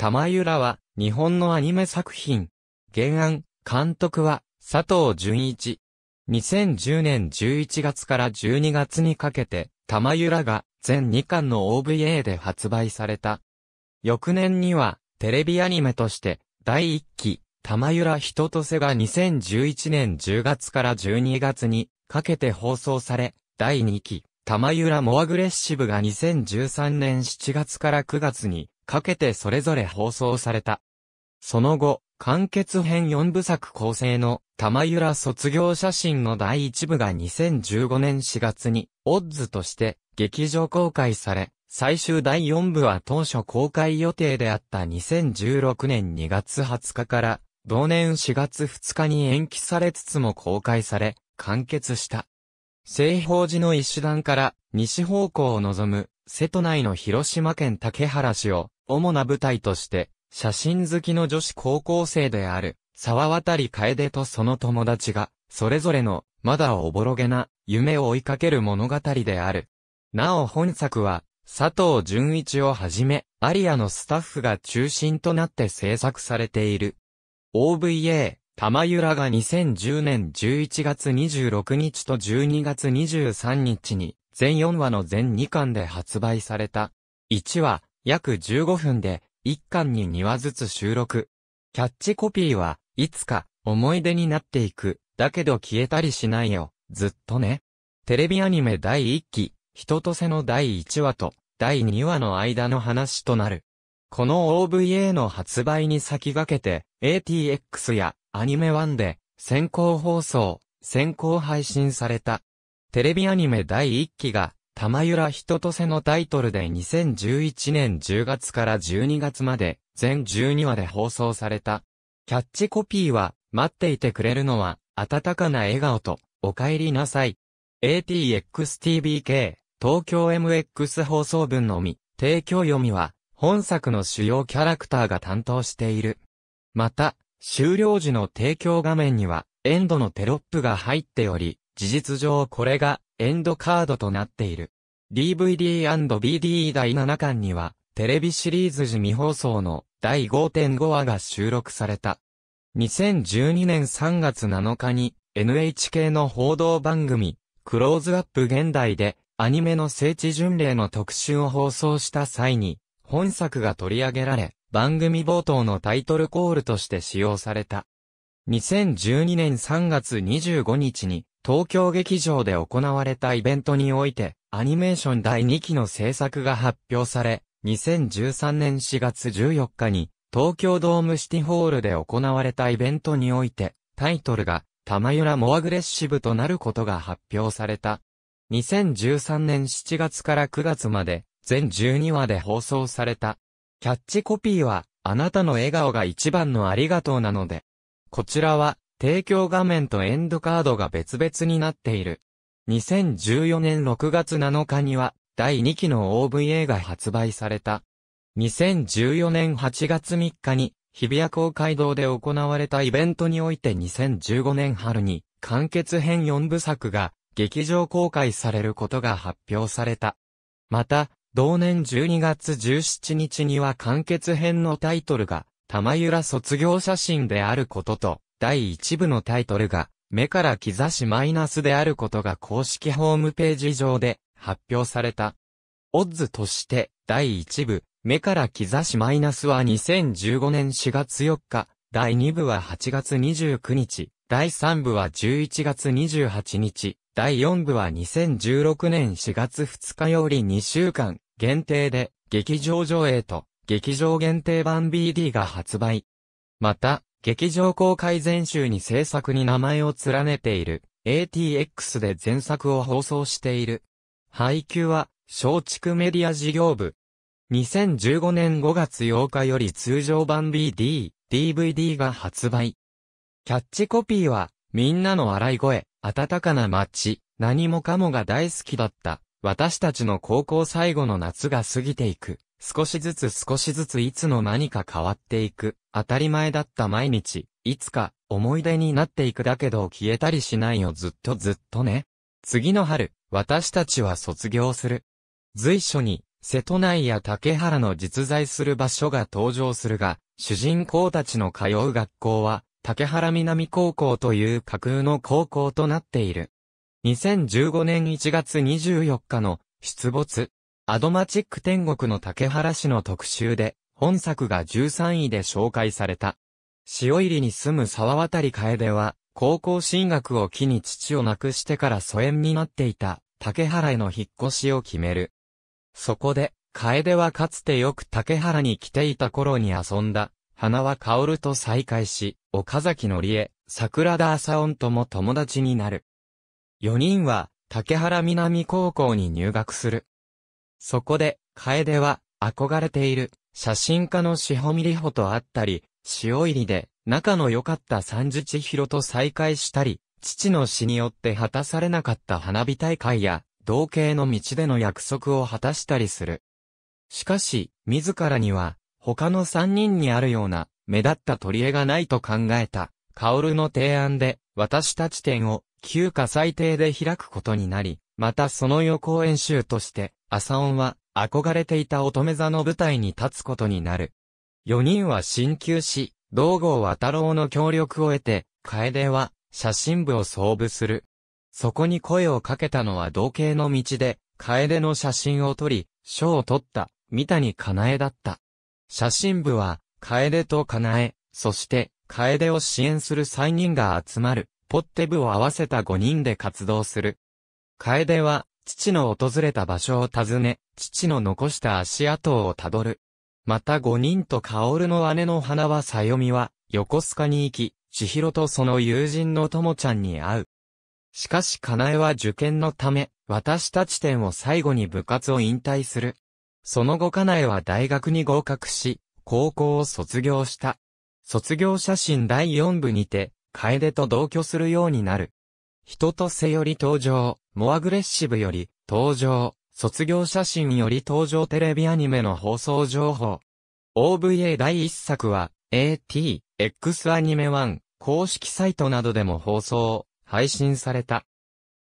玉浦は、日本のアニメ作品。原案、監督は、佐藤淳一。2010年11月から12月にかけて、玉浦が全2巻の OVA で発売された。翌年には、テレビアニメとして、第1期、玉浦人とせが2011年10月から12月にかけて放送され、第2期、玉浦モアグレッシブが2013年7月から9月にかけてそれぞれ放送された。その後、完結編4部作構成の玉浦卒業写真の第1部が2015年4月に、オッズとして劇場公開され、最終第4部は当初公開予定であった2016年2月20日から、同年4月2日に延期されつつも公開され、完結した。西方寺の石段から西方向を望む瀬戸内の広島県竹原市を主な舞台として、写真好きの女子高校生である、沢渡楓とその友達が、それぞれの、まだおぼろげな、夢を追いかける物語である。なお本作は、佐藤淳一をはじめ、アリアのスタッフが中心となって制作されている。OVA、玉浦が2010年11月26日と12月23日に、全4話の全2巻で発売された。1話、約15分で、1巻に2話ずつ収録。キャッチコピーは、いつか、思い出になっていく。だけど消えたりしないよ。ずっとね。テレビアニメ第1期、人とせの第1話と、第2話の間の話となる。この OVA の発売に先駆けて、ATX やアニメ1で、先行放送、先行配信された。テレビアニメ第1期が玉浦人とせのタイトルで2011年10月から12月まで全12話で放送された。キャッチコピーは、待っていてくれるのは、温かな笑顔と、お帰りなさい。ATXTBK、東京 MX 放送分のみ、提供読みは、本作の主要キャラクターが担当している。また、終了時の提供画面には、エンドのテロップが入っており、事実上これがエンドカードとなっている。DVD&BD 第7巻には、テレビシリーズ時未放送の第5.5話が収録された。2012年3月7日に NHK の報道番組、クローズアップ現代でアニメの聖地巡礼の特集を放送した際に、本作が取り上げられ、番組冒頭のタイトルコールとして使用された。2012年3月25日に東京劇場で行われたイベントにおいて、アニメーション第2期の制作が発表され、2013年4月14日に、東京ドームシティホールで行われたイベントにおいて、タイトルが、玉浦モアグレッシブとなることが発表された。2013年7月から9月まで、全12話で放送された。キャッチコピーは、あなたの笑顔が一番のありがとうなので。こちらは、提供画面とエンドカードが別々になっている。2014年6月7日には、第2期の OVA が発売された。2014年8月3日に、日比谷公会堂で行われたイベントにおいて2015年春に、完結編4部作が、劇場公開されることが発表された。また、同年12月17日には完結編のタイトルが、玉浦卒業写真であることと、第1部のタイトルが、目から兆しマイナスであることが公式ホームページ上で発表された。オッズとして、第1部、目から兆しマイナスは2015年4月4日、第2部は8月29日、第3部は11月28日、第4部は2016年4月2日より2週間限定で劇場上映と劇場限定版 BD が発売。また、劇場公開前週に制作に名前を連ねている。ATX で前作を放送している。配給は、松竹メディア事業部。2015年5月8日より通常版 BD、DVD が発売。キャッチコピーは、みんなの笑い声、暖かな街、何もかもが大好きだった。私たちの高校最後の夏が過ぎていく。少しずつ少しずついつの間にか変わっていく、当たり前だった毎日、いつか思い出になっていくだけど消えたりしないよずっとずっとね。次の春、私たちは卒業する。随所に、瀬戸内や竹原の実在する場所が登場するが、主人公たちの通う学校は、竹原南高校という架空の高校となっている。2015年1月24日の出没、アドマチック天国の竹原市の特集で、本作が13位で紹介された。潮入りに住む沢渡楓は、高校進学を機に父を亡くしてから疎遠になっていた、竹原への引っ越しを決める。そこで、楓はかつてよく竹原に来ていた頃に遊んだ、花は薫と再会し、岡崎のりえ、桜田朝音とも友達になる。4人は、竹原南高校に入学する。そこで、楓は、憧れている、写真家のしほみりほと会ったり、潮入りで、仲の良かった三十千尋と再会したり、父の死によって果たされなかった花火大会や、同系の道での約束を果たしたりする。しかし、自らには、他の三人にあるような、目立った取り柄がないと考えた、カオルの提案で、私たち展を、旧家最低で開くことになり、またその予行演習として、オンは憧れていた乙女座の舞台に立つことになる。4人は進級し、道郷渡郎の協力を得て、楓は写真部を創部する。そこに声をかけたのは同型の道で、楓の写真を撮り、賞を取った、三谷かなえだった。写真部は、楓とかなえ、そして、楓を支援する3人が集まる、ポッテ部を合わせた5人で活動する。楓は、父の訪れた場所を訪ね、父の残した足跡をたどる。また五人と薫の姉の花はさよみは、横須賀に行き、千尋とその友人の友ちゃんに会う。しかしかなえは受験のため、私たち店を最後に部活を引退する。その後かなえは大学に合格し、高校を卒業した。卒業写真第4部にて、楓と同居するようになる。人とせより登場。モアグレッシブより、登場、卒業写真より登場テレビアニメの放送情報。OVA 第1作は、AT、X アニメ1、公式サイトなどでも放送、配信された。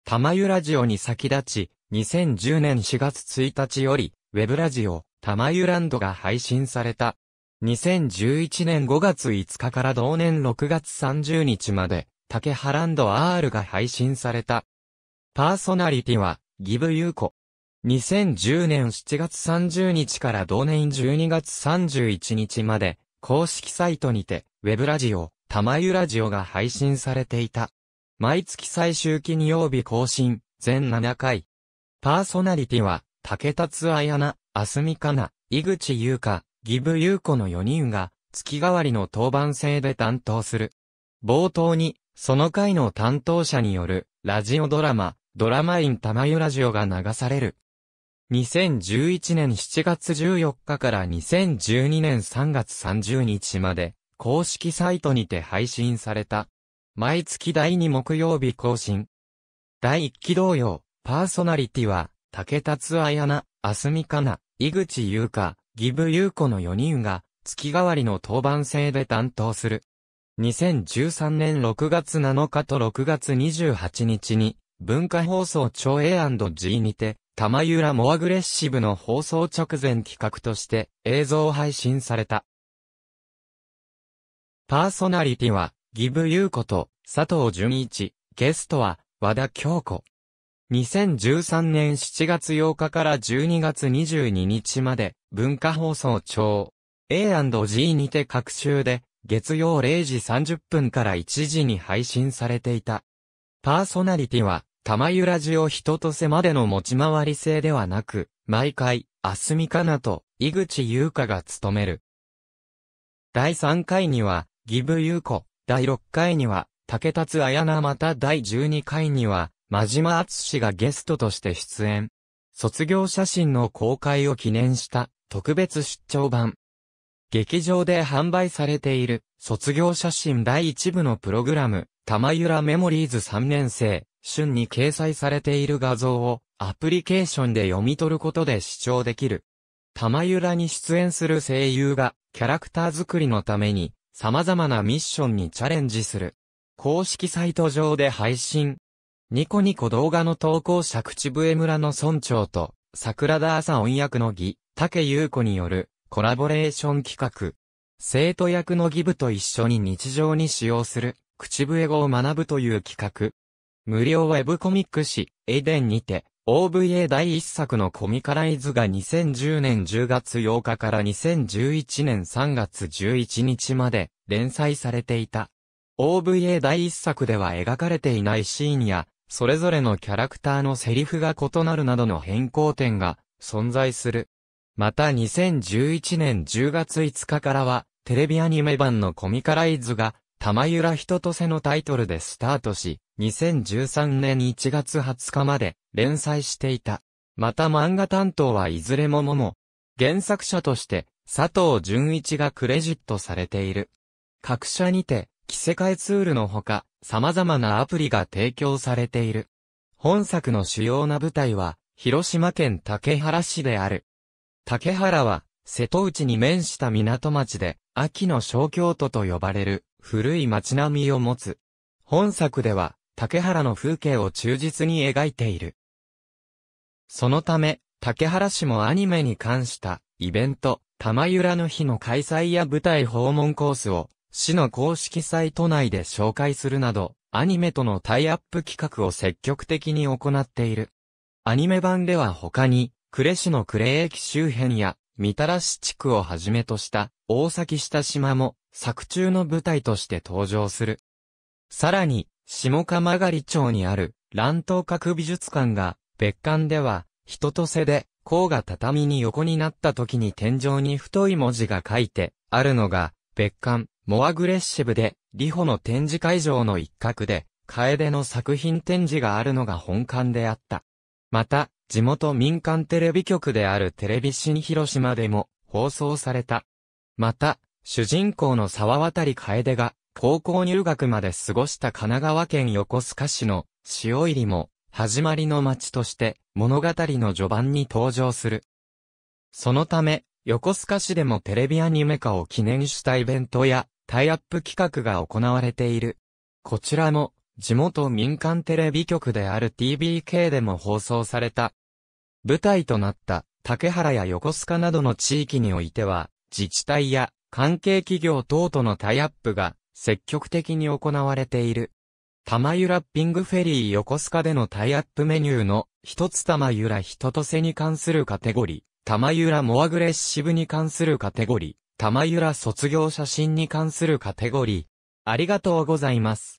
玉湯ラジオに先立ち、2010年4月1日より、ウェブラジオ、玉湯ランドが配信された。2011年5月5日から同年6月30日まで、竹原ランド R が配信された。パーソナリティは、ギブユーコ。2010年7月30日から同年12月31日まで、公式サイトにて、ウェブラジオ、玉湯ラジオが配信されていた。毎月最終金曜日更新、全7回。パーソナリティは、竹達彩菜、あすみかな、井口優香、ギブユーコの4人が、月替わりの当番制で担当する。冒頭に、その回の担当者による、ラジオドラマ、ドラマイン玉湯ラジオが流される。2011年7月14日から2012年3月30日まで、公式サイトにて配信された。毎月第2木曜日更新。第1期同様、パーソナリティは、竹達彩菜、あすみかな、井口優香、ギブ優子の4人が、月替わりの当番制で担当する。2013年6月7日と6月28日に、文化放送庁 A&G にて、玉浦モアグレッシブの放送直前企画として映像配信された。パーソナリティは、ギブユーコと佐藤淳一、ゲストは和田京子。2013年7月8日から12月22日まで、文化放送庁 A&G にて各週で、月曜0時30分から1時に配信されていた。パーソナリティは、玉浦ラを人とせまでの持ち回り制ではなく、毎回、あすみかなと、井口優香が務める。第3回には、ギブ優子、第6回には、竹達彩菜また第12回には、真島厚氏がゲストとして出演。卒業写真の公開を記念した特別出張版。劇場で販売されている卒業写真第1部のプログラム、玉ゆらメモリーズ3年生、瞬に掲載されている画像をアプリケーションで読み取ることで視聴できる。玉ゆらに出演する声優がキャラクター作りのために様々なミッションにチャレンジする。公式サイト上で配信。ニコニコ動画の投稿者口笛村の村長と桜田朝音役の儀、竹優子によるコラボレーション企画。生徒役の義部と一緒に日常に使用する口笛語を学ぶという企画。無料ウェブコミック誌、エデンにて、OVA 第一作のコミカライズが2010年10月8日から2011年3月11日まで連載されていた。OVA 第一作では描かれていないシーンや、それぞれのキャラクターのセリフが異なるなどの変更点が存在する。また2011年10月5日からは、テレビアニメ版のコミカライズが玉浦人とせのタイトルでスタートし、2013年1月20日まで連載していた。また漫画担当はいずれももも、原作者として佐藤淳一がクレジットされている。各社にて、着せ替えツールのほか、様々なアプリが提供されている。本作の主要な舞台は、広島県竹原市である。竹原は、瀬戸内に面した港町で、秋の小京都と呼ばれる、古い街並みを持つ。本作では、竹原の風景を忠実に描いている。そのため、竹原市もアニメに関したイベント、玉浦の日の開催や舞台訪問コースを、市の公式サイト内で紹介するなど、アニメとのタイアップ企画を積極的に行っている。アニメ版では他に、呉市の呉駅周辺や、みたらし地区をはじめとした大崎下島も作中の舞台として登場する。さらに、下鎌狩町にある乱闘閣美術館が別館では人と背で甲が畳に横になった時に天井に太い文字が書いてあるのが別館モアグレッシブでリホの展示会場の一角で楓の作品展示があるのが本館であった。また、地元民間テレビ局であるテレビ新広島でも放送された。また、主人公の沢渡楓が高校入学まで過ごした神奈川県横須賀市の塩入りも始まりの街として物語の序盤に登場する。そのため、横須賀市でもテレビアニメ化を記念したイベントやタイアップ企画が行われている。こちらも地元民間テレビ局である TBK でも放送された舞台となった竹原や横須賀などの地域においては、自治体や関係企業等とのタイアップが積極的に行われている。玉湯ラッピングフェリー横須賀でのタイアップメニューの一つ玉湯ら人と背に関するカテゴリー、玉湯らモアグレッシブに関するカテゴリー、玉湯ら卒業写真に関するカテゴリー。ありがとうございます。